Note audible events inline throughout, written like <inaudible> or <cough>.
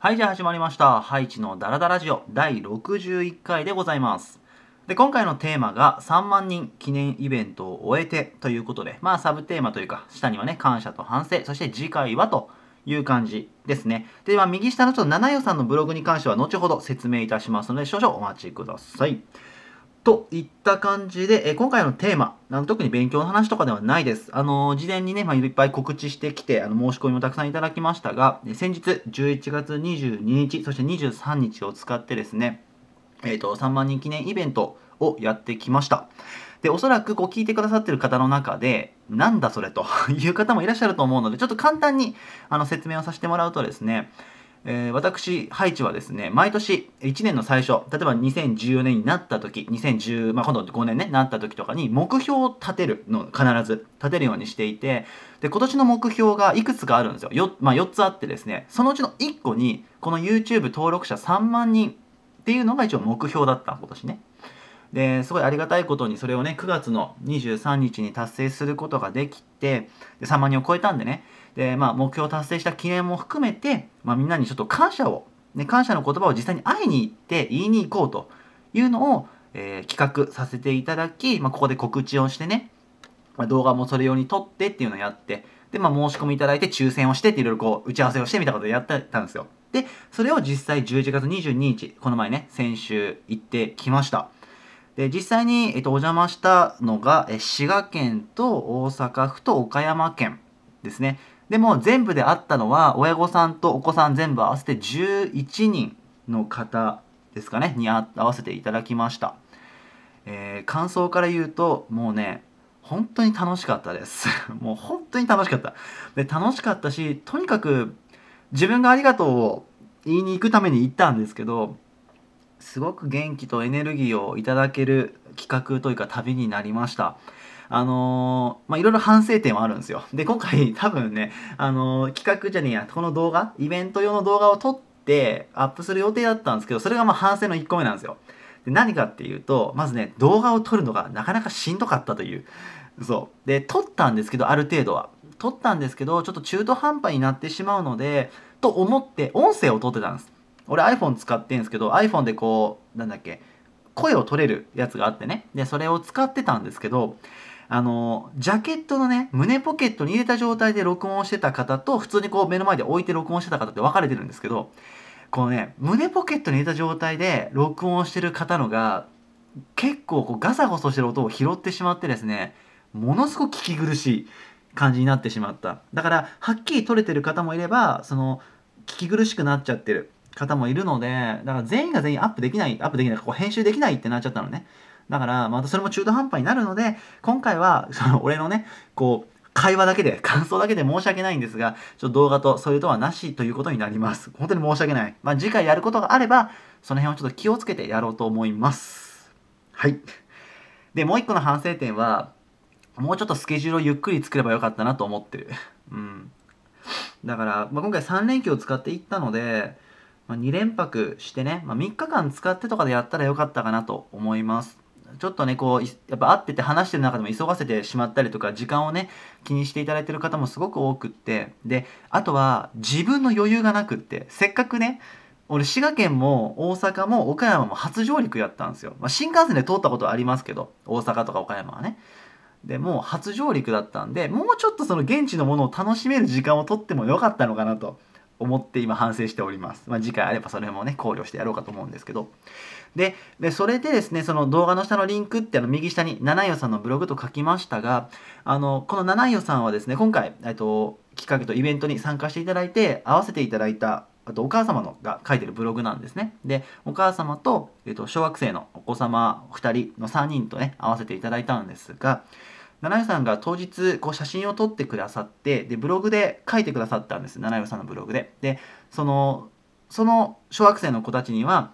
はい、じゃあ始まりました。ハイチのダラダラジオ第61回でございます。で、今回のテーマが3万人記念イベントを終えてということで、まあサブテーマというか、下にはね、感謝と反省、そして次回はという感じですね。で、まあ右下のちょっと七代さんのブログに関しては後ほど説明いたしますので、少々お待ちください。といった感じで、え今回のテーマあの、特に勉強の話とかではないです。あの、事前にね、まあ、いっぱい告知してきて、あの、申し込みもたくさんいただきましたが、先日11月22日、そして23日を使ってですね、えっ、ー、と、3万人記念イベントをやってきました。で、おそらくこう聞いてくださってる方の中で、なんだそれという方もいらっしゃると思うので、ちょっと簡単にあの説明をさせてもらうとですね、えー、私、ハイチはですね、毎年1年の最初、例えば2014年になった時、2010、まあ、今度5年ね、なった時とかに目標を立てるの、必ず立てるようにしていて、で、今年の目標がいくつかあるんですよ。よまあ、4つあってですね、そのうちの1個に、この YouTube 登録者3万人っていうのが一応目標だった、今年ね。ですごいありがたいことにそれをね9月の23日に達成することができてで3万人を超えたんでねで、まあ、目標を達成した記念も含めて、まあ、みんなにちょっと感謝を、ね、感謝の言葉を実際に会いに行って言いに行こうというのを、えー、企画させていただき、まあ、ここで告知をしてね、まあ、動画もそれ用に撮ってっていうのをやって、で、まあ、申し込みいただいて抽選をしてっていろいろこう、打ち合わせをしてみたことをやってたんですよ。で、それを実際11月22日、この前ね、先週行ってきました。で、実際に、えっと、お邪魔したのが、え滋賀県と大阪府と岡山県ですね。でも全部であったのは親御さんとお子さん全部合わせて11人の方ですかねに合わせていただきました、えー、感想から言うともうね本当に楽しかったです <laughs> もう本当に楽しかったで楽しかったしとにかく自分がありがとうを言いに行くために行ったんですけどすごく元気とエネルギーをいただける企画というか旅になりましたあのー、まいろいろ反省点はあるんですよ。で、今回 <laughs> 多分ね、あのー、企画じゃねえや、この動画、イベント用の動画を撮ってアップする予定だったんですけど、それがまあ反省の1個目なんですよ。で何かっていうと、まずね、動画を撮るのがなかなかしんどかったという。そう。で、撮ったんですけど、ある程度は。撮ったんですけど、ちょっと中途半端になってしまうので、と思って音声を撮ってたんです。俺 iPhone 使ってんですけど、iPhone でこう、なんだっけ、声を取れるやつがあってね。で、それを使ってたんですけど、あの、ジャケットのね、胸ポケットに入れた状態で録音してた方と、普通にこう目の前で置いて録音してた方って分かれてるんですけど、このね、胸ポケットに入れた状態で録音してる方のが、結構こうガサゴソしてる音を拾ってしまってですね、ものすごく聞き苦しい感じになってしまった。だから、はっきり取れてる方もいれば、その、聞き苦しくなっちゃってる。方もいるので、だから全員が全員アップできない、アップできない、こう編集できないってなっちゃったのね。だから、またそれも中途半端になるので、今回は、<laughs> その、俺のね、こう、会話だけで、<laughs> 感想だけで申し訳ないんですが、ちょっと動画とそれとはなしということになります。本当に申し訳ない。まあ、次回やることがあれば、その辺をちょっと気をつけてやろうと思います。はい。で、もう一個の反省点は、もうちょっとスケジュールをゆっくり作ればよかったなと思ってる。うん。だから、まあ、今回3連休を使っていったので、まあ、2連泊してね、まあ、3日間使ってとかでやったらよかったかなと思います。ちょっとねこうやっぱ会ってて話してる中でも急がせてしまったりとか時間をね気にしていただいてる方もすごく多くってであとは自分の余裕がなくってせっかくね俺滋賀県も大阪も岡山も初上陸やったんですよ、まあ、新幹線で通ったことはありますけど大阪とか岡山はねでもう初上陸だったんでもうちょっとその現地のものを楽しめる時間をとってもよかったのかなと思って今反省しております。まあ、次回あればそれもね、考慮してやろうかと思うんですけど。で、でそれでですね、その動画の下のリンクってあの右下に七代さんのブログと書きましたが、あの、この七代さんはですね、今回、えっと、企画とイベントに参加していただいて、合わせていただいたあとお母様のが書いてるブログなんですね。で、お母様と、えっと、小学生のお子様2人の3人とね、合わせていただいたんですが、七代さんが当日こう写真を撮ってくださってでブログで書いてくださったんです七代さんのブログででそのその小学生の子たちには、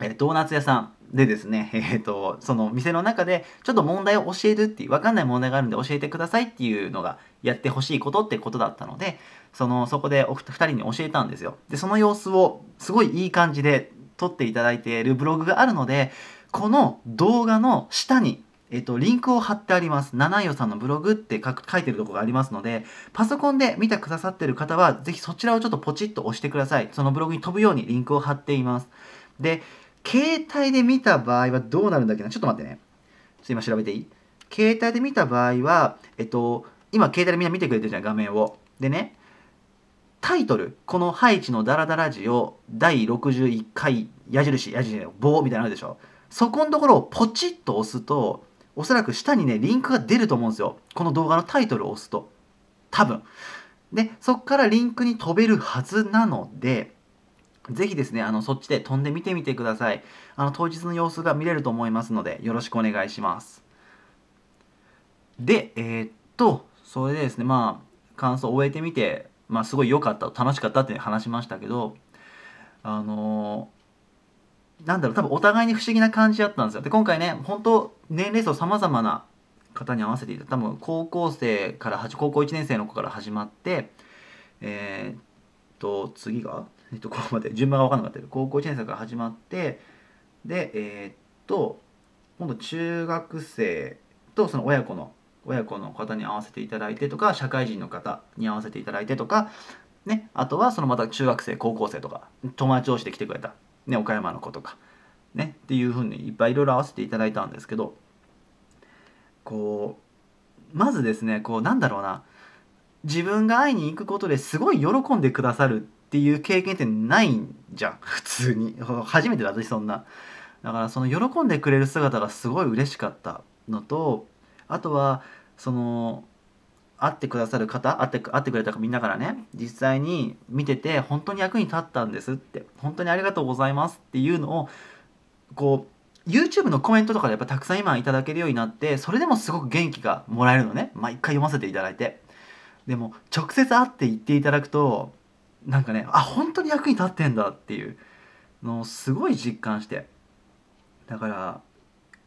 えー、ドーナツ屋さんでですね、<laughs> えーと、とその店の中でちょっと問題を教えるっていう分かんない問題があるんで教えてくださいっていうのがやってほしいことってことだったのでそのそこでお二人に教えたんですよでその様子をすごいいい感じで撮っていただいているブログがあるのでこの動画の下にえっと、リンクを貼ってあります。七代さんのブログって書書いてるとこがありますので、パソコンで見てくださってる方は、ぜひそちらをちょっとポチッと押してください。そのブログに飛ぶようにリンクを貼っています。で、携帯で見た場合はどうなるんだっけなちょっと待ってね。ちょっと今調べていい携帯で見た場合は、えっと、今携帯でみんな見てくれてるじゃん、画面を。でね、タイトル、このハイチのダラダラジオ第61回矢印、矢印の棒みたいなのあるでしょ。そこのところをポチッと押すと、おそらく下にね、リンクが出ると思うんですよ。この動画のタイトルを押すと。多分。で、そこからリンクに飛べるはずなので、ぜひですね、あの、そっちで飛んでみてみてください。あの、当日の様子が見れると思いますので、よろしくお願いします。で、えー、っと、それでですね、まあ、感想を終えてみて、まあ、すごい良かった、楽しかったって話しましたけど、あのーなんだろう多分お互いに不思議な感じだったんですよで今回ね本当年齢層さまざまな方に合わせていた多分高校生から高校1年生の子から始まってえー、っと次がえっとここまで順番が分かんなかったけど高校1年生から始まってでえー、っと今度中学生とその親子の親子の方に合わせていただいてとか社会人の方に合わせていただいてとかねあとはそのまた中学生高校生とか友達同士で来てくれたね、岡山の子とか、ね、っていうふうにいっぱいいろいろ合わせていただいたんですけどこうまずですねこうなんだろうな自分が会いに行くことですごい喜んでくださるっていう経験ってないんじゃん <laughs> 普通に初めてだ私そんなだからその喜んでくれる姿がすごい嬉しかったのとあとはその会ってくださる方会って会ってくれたかみんなからね実際に見てて本当に役に立ったんですって本当にありがとうございますっていうのをこう YouTube のコメントとかでやっぱたくさん今いただけるようになってそれでもすごく元気がもらえるのね毎回読ませていただいてでも直接会って言っていただくとなんかねあ本当に役に立ってんだっていうのをすごい実感してだから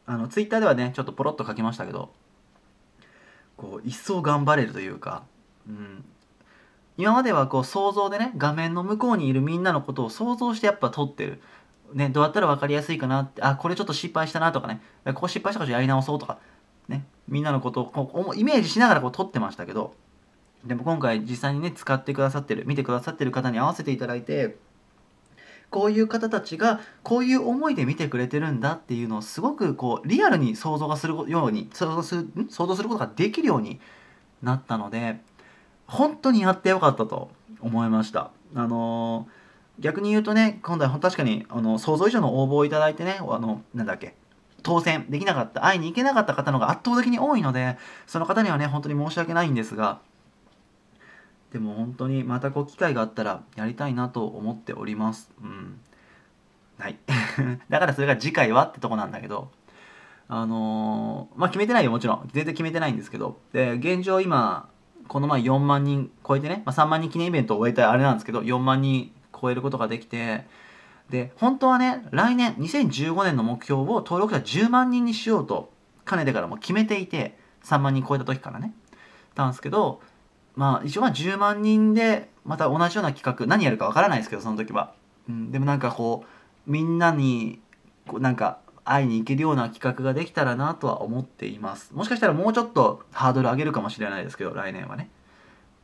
あの Twitter ではねちょっとポロッと書きましたけどこう一層頑張れるというか、うん、今まではこう想像でね画面の向こうにいるみんなのことを想像してやっぱ撮ってる、ね、どうやったら分かりやすいかなってあこれちょっと失敗したなとかねここ失敗したからやり直そうとか、ね、みんなのことをこうイメージしながらこう撮ってましたけどでも今回実際にね使ってくださってる見てくださってる方に合わせていただいてこういう方たちがこういう思いで見てくれてるんだっていうのをすごくこうリアルに想像がするように想像する想像することができるようになったので本当にやってよかったと思いました。あのー、逆に言うとね今度は確かにあの想像以上の応募をいただいてねあのなんだっけ当選できなかった会いに行けなかった方のが圧倒的に多いのでその方にはね本当に申し訳ないんですがでも本当にまたこう機会があったらやりたいなと思っております。うん。はい。<laughs> だからそれが次回はってとこなんだけど、あのー、まあ、決めてないよ、もちろん。全然決めてないんですけど、で、現状今、この前4万人超えてね、まあ、3万人記念イベントを終えたあれなんですけど、4万人超えることができて、で、本当はね、来年、2015年の目標を登録者10万人にしようと、かねてからも決めていて、3万人超えた時からね。たんですけど、まあ一応まあ10万人でまた同じような企画何やるかわからないですけどその時は、うん、でもなんかこうみんなにこうなんか会いに行けるような企画ができたらなとは思っていますもしかしたらもうちょっとハードル上げるかもしれないですけど来年はね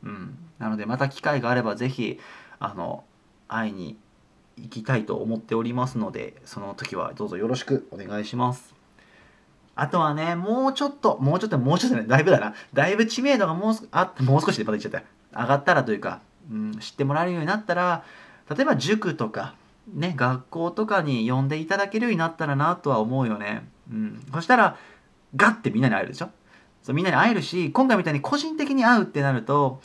うんなのでまた機会があれば是非あの会いに行きたいと思っておりますのでその時はどうぞよろしくお願いしますあとはね、もうちょっと、もうちょっと、もうちょっとね、だいぶだな。だいぶ知名度がもうあもう少しでまた言っちゃった上がったらというか、うん、知ってもらえるようになったら、例えば塾とか、ね、学校とかに呼んでいただけるようになったらなとは思うよね。うん。そしたら、ガッてみんなに会えるでしょそうみんなに会えるし、今回みたいに個人的に会うってなると、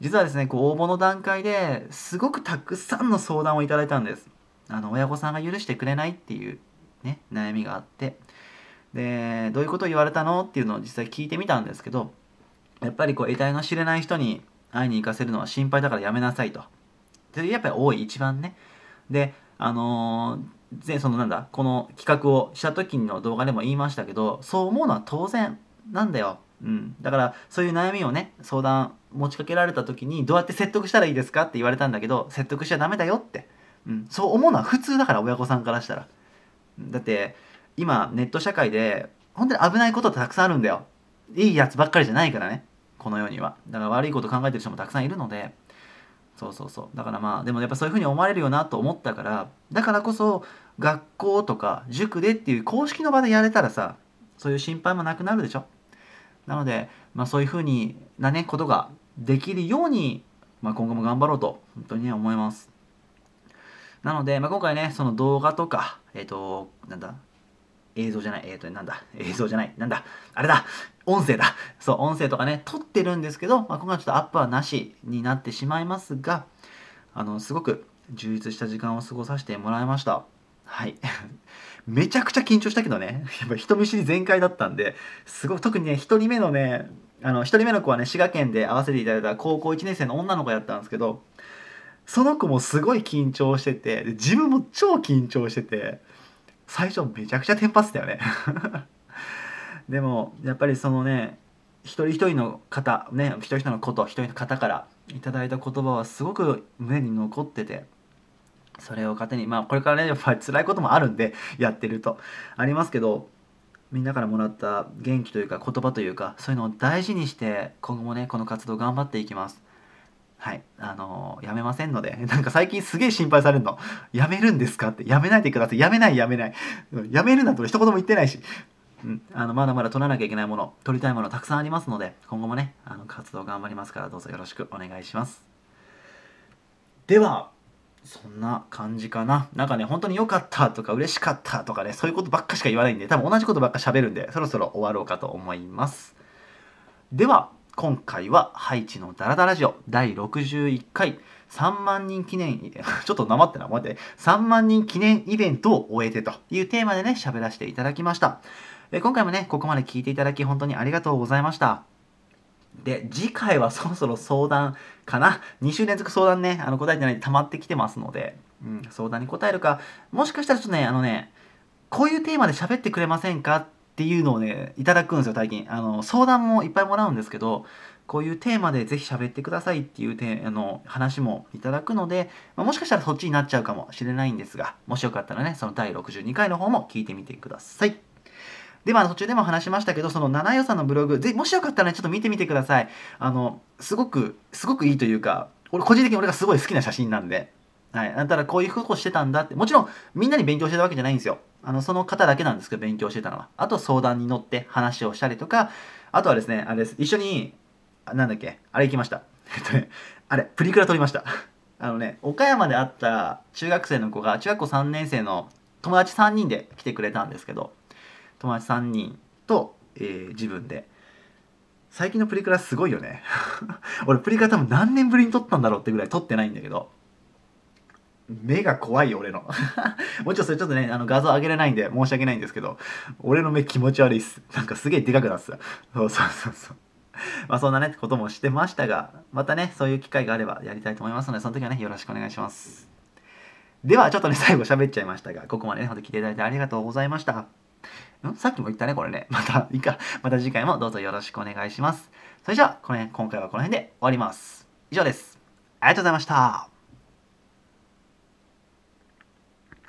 実はですね、こう応募の段階ですごくたくさんの相談をいただいたんです。あの、親御さんが許してくれないっていうね、悩みがあって。でどういうことを言われたのっていうのを実際聞いてみたんですけどやっぱりこう得体の知れない人に会いに行かせるのは心配だからやめなさいとでやっぱり多い一番ねであのー、でそのなんだこの企画をした時の動画でも言いましたけどそう思うのは当然なんだよ、うん、だからそういう悩みをね相談持ちかけられた時にどうやって説得したらいいですかって言われたんだけど説得しちゃダメだよって、うん、そう思うのは普通だから親御さんからしたらだって今ネット社会で本当に危ないことってたくさんあるんだよいいやつばっかりじゃないからねこの世にはだから悪いこと考えてる人もたくさんいるのでそうそうそうだからまあでもやっぱそういうふうに思われるよなと思ったからだからこそ学校とか塾でっていう公式の場でやれたらさそういう心配もなくなるでしょなので、まあ、そういうふうになねことができるように、まあ、今後も頑張ろうと本当に思いますなので、まあ、今回ねその動画とかえっ、ー、となんだ映像じゃない、えっ、ー、と、なんだ、映像じゃない、なんだ、あれだ、音声だ、そう、音声とかね、撮ってるんですけど、まあ、今回はちょっとアップはなしになってしまいますが、あの、すごく充実した時間を過ごさせてもらいました。はい。<laughs> めちゃくちゃ緊張したけどね、やっぱ人見知り全開だったんで、すごく、特にね、1人目のね、あの、1人目の子はね、滋賀県で会わせていただいた高校1年生の女の子やったんですけど、その子もすごい緊張してて、自分も超緊張してて、最初めちゃくちゃテンパってたよね <laughs> でもやっぱりそのね一人一人の方ね一人一人のこと一人の方からいただいた言葉はすごく胸に残っててそれを糧にまあこれからねやっぱり辛いこともあるんでやってるとありますけどみんなからもらった元気というか言葉というかそういうのを大事にして今後もねこの活動頑張っていきます。はい、あのー、やめませんので、<laughs> なんか最近すげえ心配されるの。やめるんですかって、やめないでください。やめない、やめない。やめるなんて一言も言ってないし。うん、あのまだまだ取らなきゃいけないもの、取りたいものたくさんありますので、今後もね、あの活動頑張りますから、どうぞよろしくお願いします。では、そんな感じかな。なんかね、本当に良かったとか嬉しかったとかね、そういうことばっかしか言わないんで、多分同じことばっか喋るんで、そろそろ終わろうかと思います。では、今回はハイチのダラダラジオ第61回3万人記念、<laughs> ちょっと黙ってな、待って、3万人記念イベントを終えてというテーマでね、喋らせていただきました。今回もね、ここまで聞いていただき本当にありがとうございました。で、次回はそろそろ相談かな。2週連続相談ね、あの答えてないで溜まってきてますので、うん、相談に答えるか、もしかしたらちょっとね、あのね、こういうテーマで喋ってくれませんかっていうのをね、いただくんですよ、最近。あの、相談もいっぱいもらうんですけど、こういうテーマでぜひ喋ってくださいっていうてあの話もいただくので、まあ、もしかしたらそっちになっちゃうかもしれないんですが、もしよかったらね、その第62回の方も聞いてみてください。で、まあ、途中でも話しましたけど、その七代さんのブログ、ぜもしよかったらね、ちょっと見てみてください。あの、すごく、すごくいいというか、俺、個人的に俺がすごい好きな写真なんで、はい。だったらこういうことしてたんだって。もちろん、みんなに勉強してたわけじゃないんですよ。あの、その方だけなんですけど、勉強してたのは。あと、相談に乗って話をしたりとか、あとはですね、あれです。一緒に、なんだっけ、あれ行きました。<laughs> えっとね、あれ、プリクラ撮りました。<laughs> あのね、岡山で会った中学生の子が、中学校3年生の友達3人で来てくれたんですけど、友達3人と、えー、自分で。最近のプリクラすごいよね。<laughs> 俺、プリクラ多分何年ぶりに撮ったんだろうってぐらい撮ってないんだけど、目が怖いよ、俺の。<laughs> もちろんそれちょっとね、あの画像上げれないんで申し訳ないんですけど、俺の目気持ち悪いっす。なんかすげえでかくなっす。た。そうそうそうそう。まあそんなね、こともしてましたが、またね、そういう機会があればやりたいと思いますので、その時はね、よろしくお願いします。では、ちょっとね、最後喋っちゃいましたが、ここまでね、ほんと来ていただいてありがとうございました。んさっきも言ったね、これね。また、いいか。また次回もどうぞよろしくお願いします。それじゃあ、この辺、今回はこの辺で終わります。以上です。ありがとうございました。